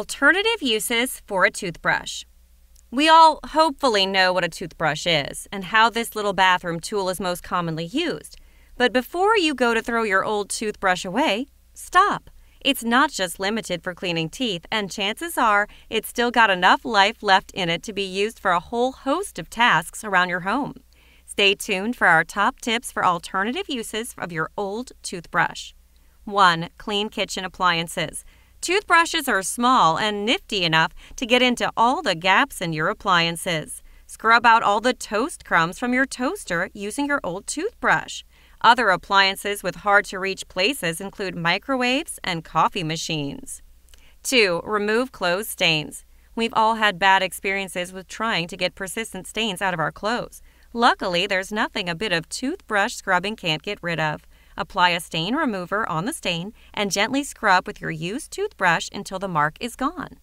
Alternative uses for a toothbrush. We all hopefully know what a toothbrush is and how this little bathroom tool is most commonly used. But before you go to throw your old toothbrush away, stop. It's not just limited for cleaning teeth, and chances are it's still got enough life left in it to be used for a whole host of tasks around your home. Stay tuned for our top tips for alternative uses of your old toothbrush. 1. Clean kitchen appliances. Toothbrushes are small and nifty enough to get into all the gaps in your appliances. Scrub out all the toast crumbs from your toaster using your old toothbrush. Other appliances with hard to reach places include microwaves and coffee machines. 2. Remove clothes stains. We've all had bad experiences with trying to get persistent stains out of our clothes. Luckily, there's nothing a bit of toothbrush scrubbing can't get rid of. Apply a stain remover on the stain and gently scrub with your used toothbrush until the mark is gone.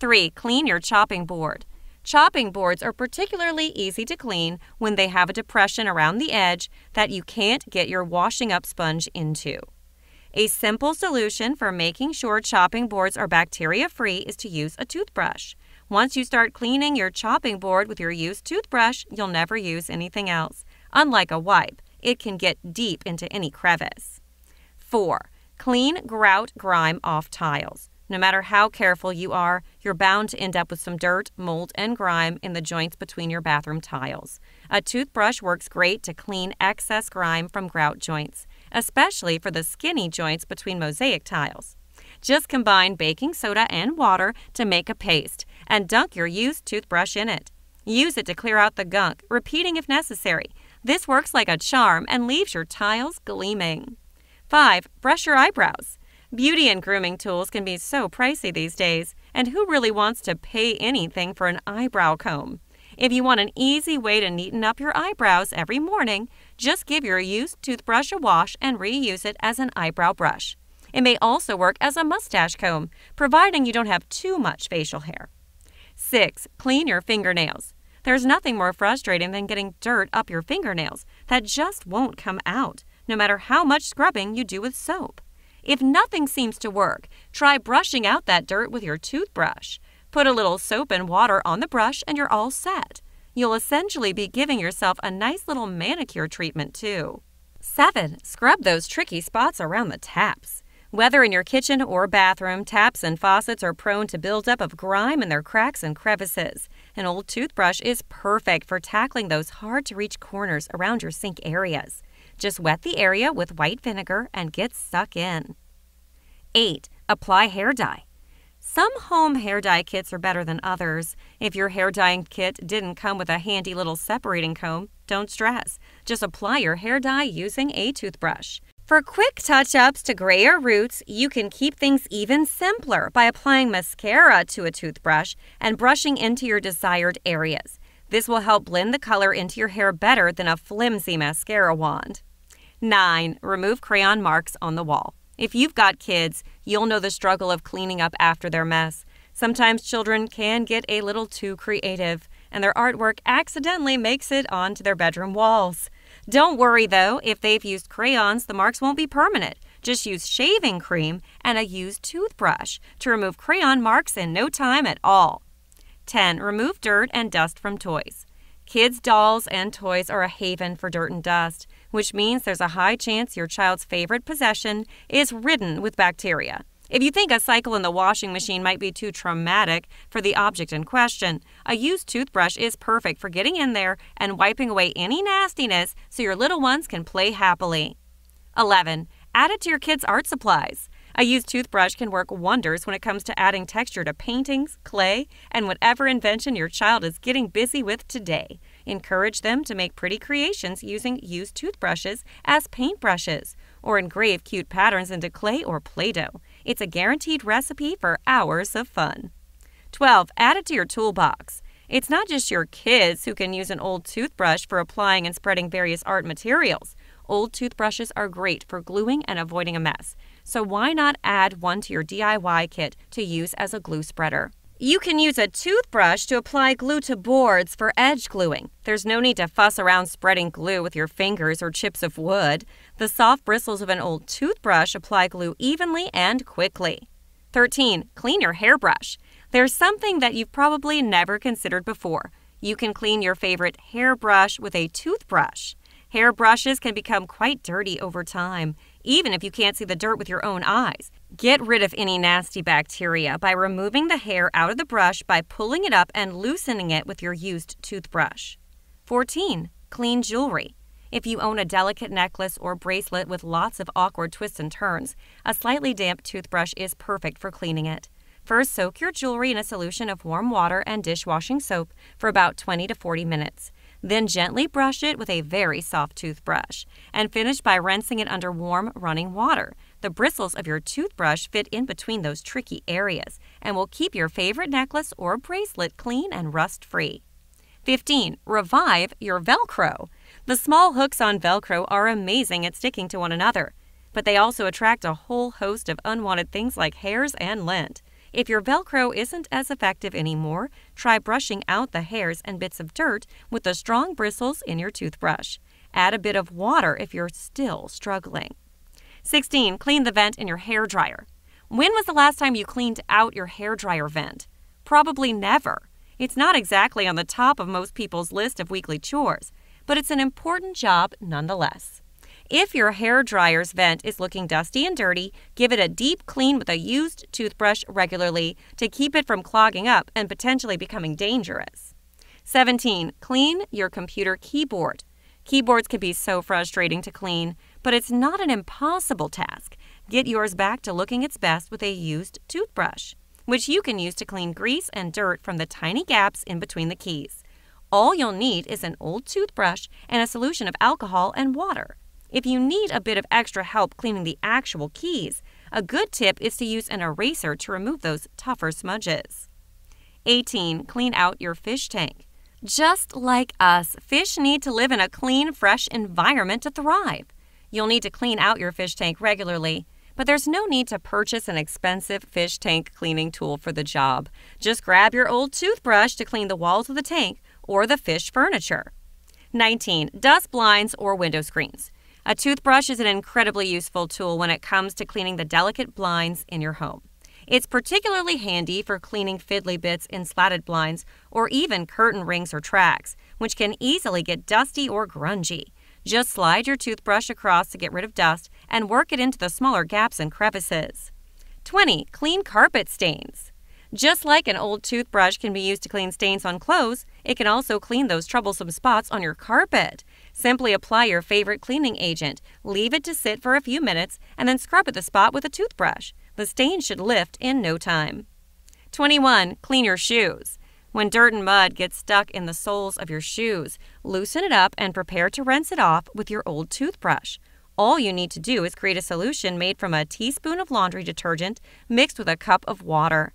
3. Clean your chopping board. Chopping boards are particularly easy to clean when they have a depression around the edge that you can't get your washing up sponge into. A simple solution for making sure chopping boards are bacteria free is to use a toothbrush. Once you start cleaning your chopping board with your used toothbrush, you'll never use anything else, unlike a wipe, it can get deep into any crevice. 4. Clean, grout, grime off tiles. No matter how careful you are, you're bound to end up with some dirt, mold, and grime in the joints between your bathroom tiles. A toothbrush works great to clean excess grime from grout joints, especially for the skinny joints between mosaic tiles. Just combine baking soda and water to make a paste and dunk your used toothbrush in it. Use it to clear out the gunk, repeating if necessary. This works like a charm and leaves your tiles gleaming. 5. Brush your eyebrows. Beauty and grooming tools can be so pricey these days, and who really wants to pay anything for an eyebrow comb? If you want an easy way to neaten up your eyebrows every morning, just give your used toothbrush a wash and reuse it as an eyebrow brush. It may also work as a mustache comb, providing you don't have too much facial hair. 6. Clean your fingernails. There's nothing more frustrating than getting dirt up your fingernails that just won't come out, no matter how much scrubbing you do with soap. If nothing seems to work, try brushing out that dirt with your toothbrush. Put a little soap and water on the brush and you're all set. You'll essentially be giving yourself a nice little manicure treatment too. 7. Scrub those tricky spots around the taps. Whether in your kitchen or bathroom, taps and faucets are prone to buildup of grime in their cracks and crevices. An old toothbrush is perfect for tackling those hard to reach corners around your sink areas. Just wet the area with white vinegar and get stuck in. 8. Apply hair dye. Some home hair dye kits are better than others. If your hair dyeing kit didn't come with a handy little separating comb, don't stress. Just apply your hair dye using a toothbrush. For quick touch ups to grayer roots, you can keep things even simpler by applying mascara to a toothbrush and brushing into your desired areas. This will help blend the color into your hair better than a flimsy mascara wand. 9. Remove crayon marks on the wall. If you've got kids, you'll know the struggle of cleaning up after their mess. Sometimes children can get a little too creative, and their artwork accidentally makes it onto their bedroom walls. Don't worry though, if they've used crayons, the marks won't be permanent. Just use shaving cream and a used toothbrush to remove crayon marks in no time at all. 10. Remove dirt and dust from toys. Kids' dolls and toys are a haven for dirt and dust, which means there's a high chance your child's favorite possession is ridden with bacteria. If you think a cycle in the washing machine might be too traumatic for the object in question, a used toothbrush is perfect for getting in there and wiping away any nastiness so your little ones can play happily. 11. Add it to your kids' art supplies. A used toothbrush can work wonders when it comes to adding texture to paintings, clay, and whatever invention your child is getting busy with today. Encourage them to make pretty creations using used toothbrushes as paintbrushes, or engrave cute patterns into clay or Play Doh. It's a guaranteed recipe for hours of fun. 12. Add it to your toolbox. It's not just your kids who can use an old toothbrush for applying and spreading various art materials. Old toothbrushes are great for gluing and avoiding a mess, so why not add one to your DIY kit to use as a glue spreader? You can use a toothbrush to apply glue to boards for edge gluing. There's no need to fuss around spreading glue with your fingers or chips of wood. The soft bristles of an old toothbrush apply glue evenly and quickly. 13. Clean your hairbrush. There's something that you've probably never considered before. You can clean your favorite hairbrush with a toothbrush. Hairbrushes can become quite dirty over time even if you can't see the dirt with your own eyes. Get rid of any nasty bacteria by removing the hair out of the brush by pulling it up and loosening it with your used toothbrush. 14. Clean jewelry. If you own a delicate necklace or bracelet with lots of awkward twists and turns, a slightly damp toothbrush is perfect for cleaning it. First, soak your jewelry in a solution of warm water and dishwashing soap for about 20 to 40 minutes. Then gently brush it with a very soft toothbrush, and finish by rinsing it under warm running water. The bristles of your toothbrush fit in between those tricky areas and will keep your favorite necklace or bracelet clean and rust free. 15. Revive your Velcro. The small hooks on Velcro are amazing at sticking to one another, but they also attract a whole host of unwanted things like hairs and lint. If your Velcro isn't as effective anymore, try brushing out the hairs and bits of dirt with the strong bristles in your toothbrush. Add a bit of water if you're still struggling. 16. Clean the vent in your hair dryer. When was the last time you cleaned out your hair dryer vent? Probably never. It's not exactly on the top of most people's list of weekly chores, but it's an important job nonetheless. If your hair dryer's vent is looking dusty and dirty, give it a deep clean with a used toothbrush regularly to keep it from clogging up and potentially becoming dangerous. 17. Clean your computer keyboard. Keyboards can be so frustrating to clean, but it's not an impossible task. Get yours back to looking its best with a used toothbrush, which you can use to clean grease and dirt from the tiny gaps in between the keys. All you'll need is an old toothbrush and a solution of alcohol and water. If you need a bit of extra help cleaning the actual keys, a good tip is to use an eraser to remove those tougher smudges. 18. Clean out your fish tank. Just like us, fish need to live in a clean, fresh environment to thrive. You'll need to clean out your fish tank regularly, but there's no need to purchase an expensive fish tank cleaning tool for the job. Just grab your old toothbrush to clean the walls of the tank or the fish furniture. 19. Dust blinds or window screens. A toothbrush is an incredibly useful tool when it comes to cleaning the delicate blinds in your home. It's particularly handy for cleaning fiddly bits in slatted blinds or even curtain rings or tracks, which can easily get dusty or grungy. Just slide your toothbrush across to get rid of dust and work it into the smaller gaps and crevices. 20. Clean carpet stains. Just like an old toothbrush can be used to clean stains on clothes, it can also clean those troublesome spots on your carpet. Simply apply your favorite cleaning agent, leave it to sit for a few minutes, and then scrub at the spot with a toothbrush. The stain should lift in no time. 21. Clean your shoes. When dirt and mud get stuck in the soles of your shoes, loosen it up and prepare to rinse it off with your old toothbrush. All you need to do is create a solution made from a teaspoon of laundry detergent mixed with a cup of water.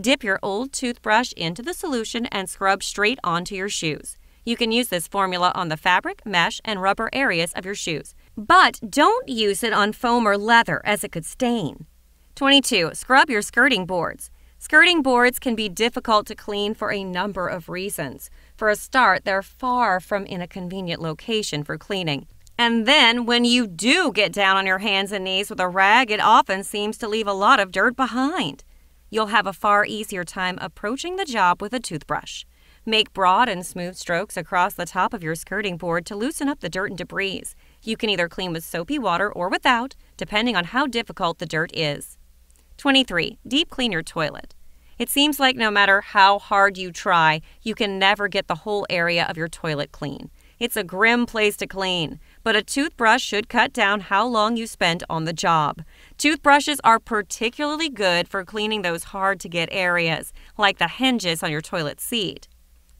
Dip your old toothbrush into the solution and scrub straight onto your shoes. You can use this formula on the fabric, mesh, and rubber areas of your shoes. But don't use it on foam or leather as it could stain. 22. Scrub your skirting boards. Skirting boards can be difficult to clean for a number of reasons. For a start, they're far from in a convenient location for cleaning. And then, when you do get down on your hands and knees with a rag, it often seems to leave a lot of dirt behind you'll have a far easier time approaching the job with a toothbrush. Make broad and smooth strokes across the top of your skirting board to loosen up the dirt and debris. You can either clean with soapy water or without, depending on how difficult the dirt is. 23. Deep clean your toilet. It seems like no matter how hard you try, you can never get the whole area of your toilet clean. It's a grim place to clean, but a toothbrush should cut down how long you spend on the job. Toothbrushes are particularly good for cleaning those hard to get areas, like the hinges on your toilet seat.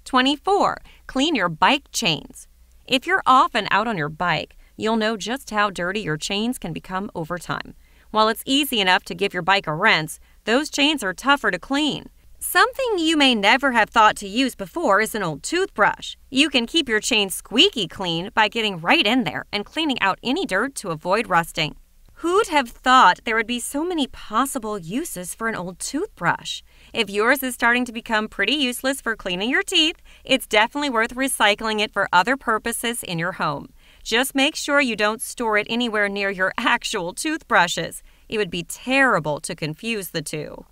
24. Clean your bike chains. If you're often out on your bike, you'll know just how dirty your chains can become over time. While it's easy enough to give your bike a rinse, those chains are tougher to clean. Something you may never have thought to use before is an old toothbrush. You can keep your chain squeaky clean by getting right in there and cleaning out any dirt to avoid rusting. Who'd have thought there would be so many possible uses for an old toothbrush? If yours is starting to become pretty useless for cleaning your teeth, it's definitely worth recycling it for other purposes in your home. Just make sure you don't store it anywhere near your actual toothbrushes. It would be terrible to confuse the two.